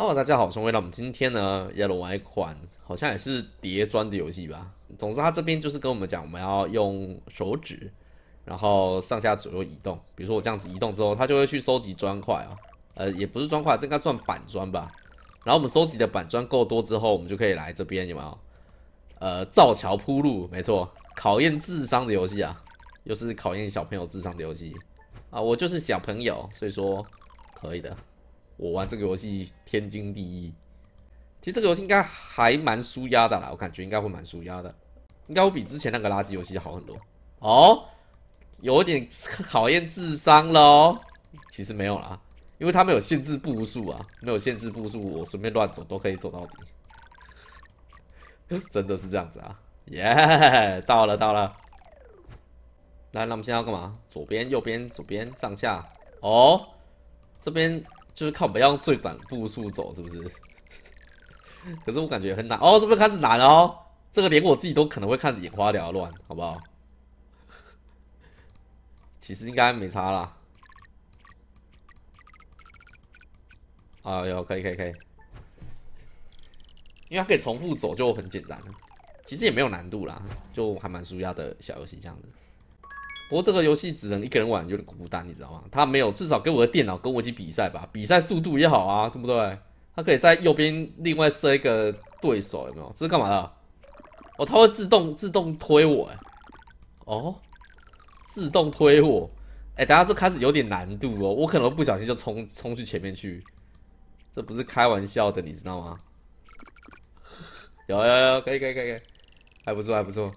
喽，大家好，我是威那我们今天呢要来玩一款好像也是叠砖的游戏吧。总之，它这边就是跟我们讲，我们要用手指，然后上下左右移动。比如说我这样子移动之后，它就会去收集砖块啊。呃，也不是砖块，这应该算板砖吧。然后我们收集的板砖够多之后，我们就可以来这边，有没有？呃，造桥铺路，没错，考验智商的游戏啊，又是考验小朋友智商的游戏啊。我就是小朋友，所以说可以的。我玩这个游戏天经地义，其实这个游戏应该还蛮舒压的啦，我感觉应该会蛮舒压的，应该会比之前那个垃圾游戏好很多。哦，有点考验智商了哦，其实没有啦，因为他没有限制步数啊，没有限制步数，我随便乱走都可以走到底。真的是这样子啊，耶，到了到了。来，那我们现在要干嘛？左边、右边、左边、上下。哦，这边。就是看我们要用最短步数走，是不是？可是我感觉很难哦，这边开始难哦？这个连我自己都可能会看的眼花缭乱，好不好？其实应该没差啦。啊，有，可以，可以，可以，因为它可以重复走，就很简单了。其实也没有难度啦，就还蛮舒压的小游戏这样子。我这个游戏只能一个人玩，有点孤单，你知道吗？他没有，至少跟我的电脑跟我一起比赛吧，比赛速度也好啊，对不对？他可以在右边另外设一个对手，有没有？这是干嘛的？哦，他会自动自动推我，哎，哦，自动推我，哎，等下这开始有点难度哦，我可能不小心就冲冲去前面去，这不是开玩笑的，你知道吗？有有有，可以可以可以，还不错还不错。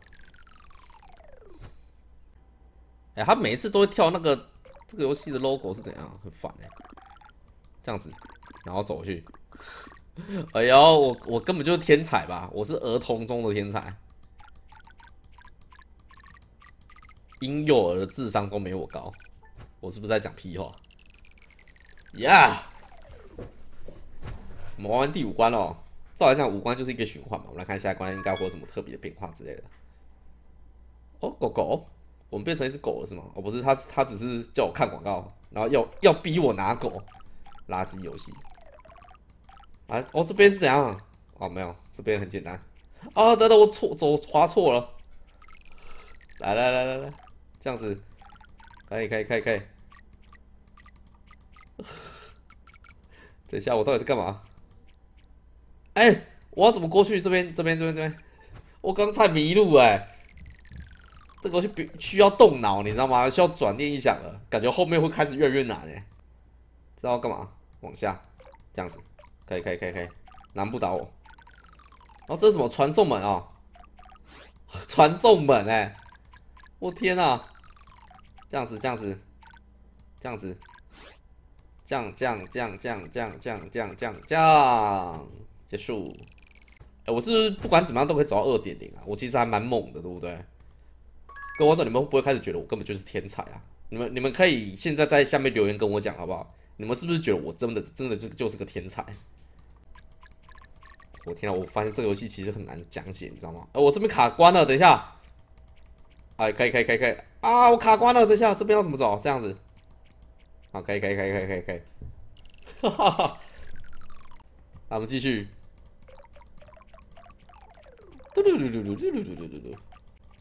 哎，他每一次都会跳那个这个游戏的 logo 是怎样，很烦哎，这样子，然后走去。哎呦，我我根本就是天才吧？我是儿童中的天才，婴幼儿的智商都没我高，我是不是在讲屁话？Yeah，我们玩完第五关喽，照来讲，五关就是一个循环嘛，我们来看下一关应该会有什么特别的变化之类的。哦，狗狗。我们变成一只狗了是吗？哦，不是，他他只是叫我看广告，然后要要逼我拿狗，垃圾游戏。啊，哦，这边是怎样？哦，没有，这边很简单。啊，等等，我错，走滑错了。来来来来来，这样子，可以可以可以可以。等一下，我到底在干嘛？哎，我要怎么过去这边这边这边这边？我刚才迷路哎。这东西必需要动脑，你知道吗？需要转念一想了，感觉后面会开始越越难哎。知道干嘛？往下，这样子，可以，可以，可以，可以，难不倒我。哦，这是什么传送门啊？传送门哎！我天呐，这样子，这样子，这样子，降降降降降降降降降，结束。哎，我是不管怎么样都可以走到二点零啊！我其实还蛮猛的，对不对？各位观众，你们会不会开始觉得我根本就是天才啊？你们你们可以现在在下面留言跟我讲好不好？你们是不是觉得我真的真的就就是个天才？我天啊，我发现这个游戏其实很难讲解，你知道吗？哎，我这边卡关了，等一下。哎，可以可以可以可以啊！我卡关了，等一下这边要怎么走？这样子。好，可以可以可以可以可以可以。哈哈哈。那我们继续。嘟嘟嘟嘟嘟嘟嘟嘟嘟。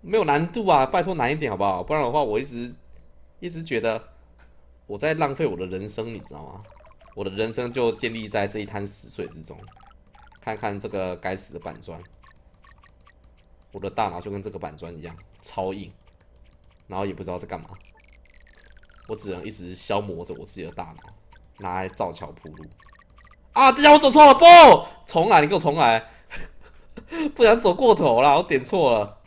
没有难度啊，拜托难一点好不好？不然的话，我一直一直觉得我在浪费我的人生，你知道吗？我的人生就建立在这一滩死水之中。看看这个该死的板砖，我的大脑就跟这个板砖一样超硬，然后也不知道在干嘛。我只能一直消磨着我自己的大脑，拿来造桥铺路。啊，等家我走错了，不重来，你给我重来，不然走过头了，我点错了。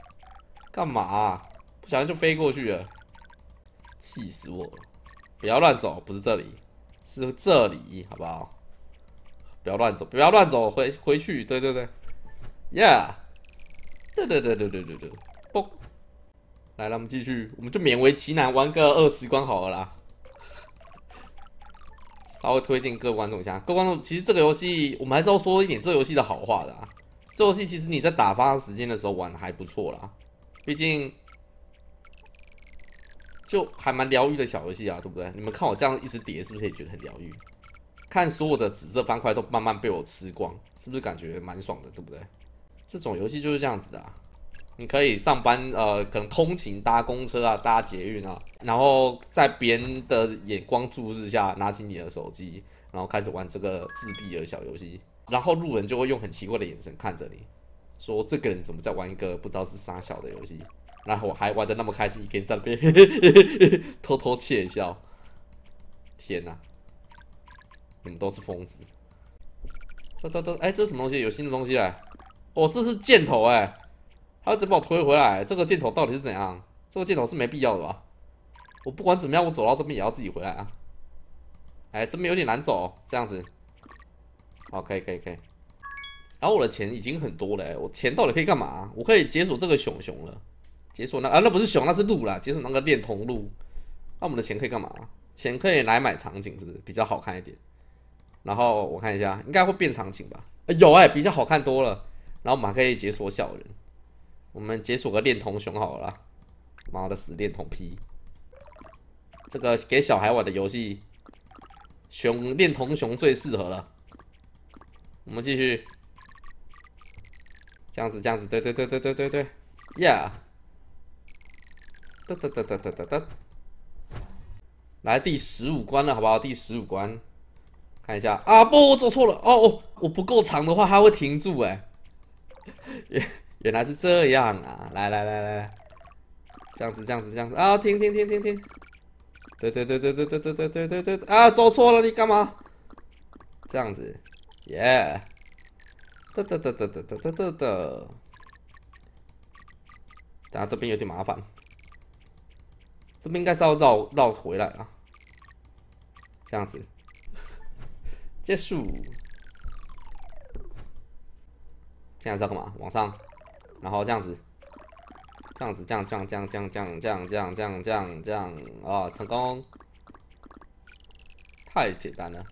干嘛？不小心就飞过去了，气死我了！不要乱走，不是这里，是这里，好不好？不要乱走，不要乱走，回回去，对对对，呀，对对对对对对对，嘣！来，了，我们继续，我们就勉为其难玩个二十关好了。啦。稍微推荐各位观众一下，各位观众，其实这个游戏我们还是要说一点这游戏的好话的。啊。这游戏其实你在打发时间的时候玩还不错啦。毕竟，就还蛮疗愈的小游戏啊，对不对？你们看我这样一直叠，是不是也觉得很疗愈？看所有的紫色方块都慢慢被我吃光，是不是感觉蛮爽的，对不对？这种游戏就是这样子的啊。你可以上班，呃，可能通勤搭公车啊，搭捷运啊，然后在别人的眼光注视下，拿起你的手机，然后开始玩这个自闭的小游戏，然后路人就会用很奇怪的眼神看着你。说这个人怎么在玩一个不知道是傻笑的游戏，然后我还玩的那么开心，一边在那边 偷偷窃笑。天哪，你们都是疯子！这都都，哎，这什么东西？有新的东西哎！哦，这是箭头哎！他要怎么把我推回来？这个箭头到底是怎样？这个箭头是没必要的吧？我不管怎么样，我走到这边也要自己回来啊！哎，这边有点难走，这样子。可以可以。可以然后我的钱已经很多了，我钱到底可以干嘛？我可以解锁这个熊熊了，解锁那啊那不是熊，那是鹿啦，解锁那个恋童鹿。那我们的钱可以干嘛？钱可以来买场景，是不是比较好看一点？然后我看一下，应该会变场景吧？有哎，比较好看多了。然后马上可以解锁小人，我们解锁个恋童熊好了。妈的死恋童批，这个给小孩玩的游戏，熊恋童熊最适合了。我们继续。这样子，这样子，对对对对对对对，Yeah，哒哒哒哒哒哒哒，来第十五关了，好不好？第十五关，看一下。啊不，我走错了。哦，哦，我不够长的话，它会停住。哎，原原来是这样啊！来来来来，来，这样子，这样子，这样子啊！停停停停停，对对对对对对对对对对啊！走错了，你干嘛？这样子，Yeah。哒哒哒哒哒哒哒哒。等下这边有点麻烦，这边应该是要绕绕回来啊，这样子结束，现在是要干嘛？往上，然后这样子，这样子，这样，这样，这样，这样，这样，这样，这样，这样，这样，啊，成功，太简单了，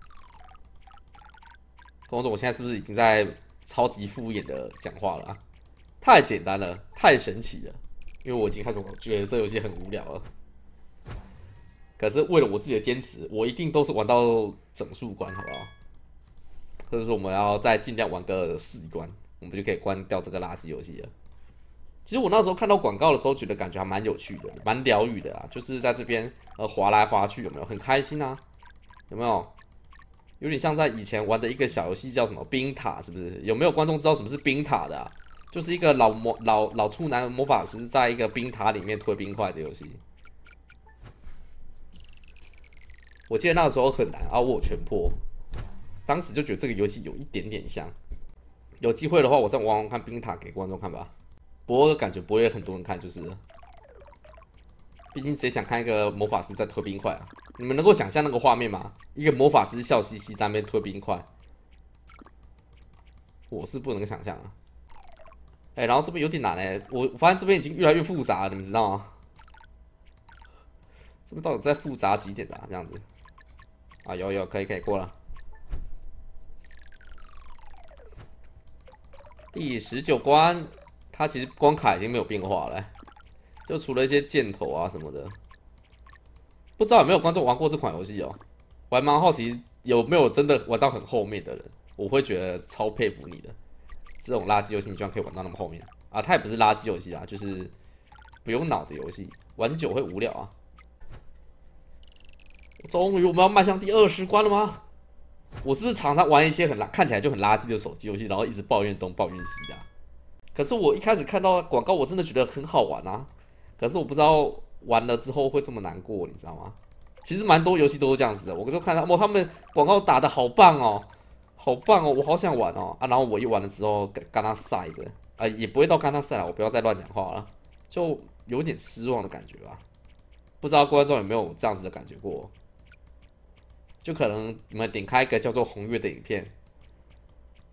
公主，我现在是不是已经在？超级敷衍的讲话了，啊，太简单了，太神奇了，因为我已经开始觉得这游戏很无聊了。可是为了我自己的坚持，我一定都是玩到整数关，好不好？或者说我们要再尽量玩个四关，我们就可以关掉这个垃圾游戏了。其实我那时候看到广告的时候，觉得感觉还蛮有趣的，蛮疗愈的啊，就是在这边呃滑来滑去，有没有很开心啊？有没有？有点像在以前玩的一个小游戏，叫什么冰塔，是不是？有没有观众知道什么是冰塔的？就是一个老魔老老处男魔法师在一个冰塔里面推冰块的游戏。我记得那时候很难啊，我全破。当时就觉得这个游戏有一点点像。有机会的话，我再玩玩看冰塔给观众看吧。不过感觉不会很多人看，就是。毕竟谁想看一个魔法师在推冰块啊？你们能够想象那个画面吗？一个魔法师笑嘻嘻在那边推冰块，我是不能想象啊。哎，然后这边有点难嘞，我发现这边已经越来越复杂，了，你们知道吗？这边到底在复杂几点了？这样子，啊，有有，可以可以过了。第十九关，它其实关卡已经没有变化了。就除了一些箭头啊什么的，不知道有没有观众玩过这款游戏哦？我还蛮好奇有没有真的玩到很后面的人，我会觉得超佩服你的。这种垃圾游戏你居然可以玩到那么后面啊！它也不是垃圾游戏啊，就是不用脑的游戏，玩久会无聊啊。终于我们要迈向第二十关了吗？我是不是常常玩一些很垃看起来就很垃圾的手机游戏，然后一直抱怨东抱怨西的？可是我一开始看到广告我真的觉得很好玩啊！可是我不知道玩了之后会这么难过，你知道吗？其实蛮多游戏都是这样子的。我就看到，哇，他们广告打的好棒哦，好棒哦，我好想玩哦啊！然后我一玩了之后，刚纳赛的，啊，也不会到刚刚赛了。我不要再乱讲话了，就有点失望的感觉吧。不知道观众有没有这样子的感觉过？就可能你们点开一个叫做《红月》的影片，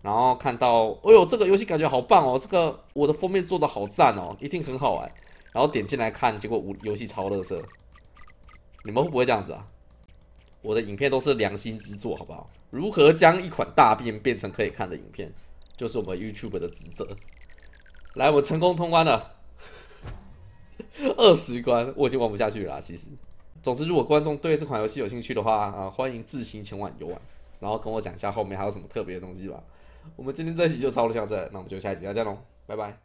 然后看到，哎呦，这个游戏感觉好棒哦！这个我的封面做的好赞哦，一定很好玩。然后点进来看，结果我游戏超垃圾。你们会不会这样子啊？我的影片都是良心之作，好不好？如何将一款大便变成可以看的影片，就是我们 YouTube 的职责。来，我成功通关了 二十关，我已经玩不下去了。其实，总之，如果观众对这款游戏有兴趣的话啊，欢迎自行前往游玩，然后跟我讲一下后面还有什么特别的东西吧。我们今天这集就超了下这，那我们就下一集再见喽，拜拜。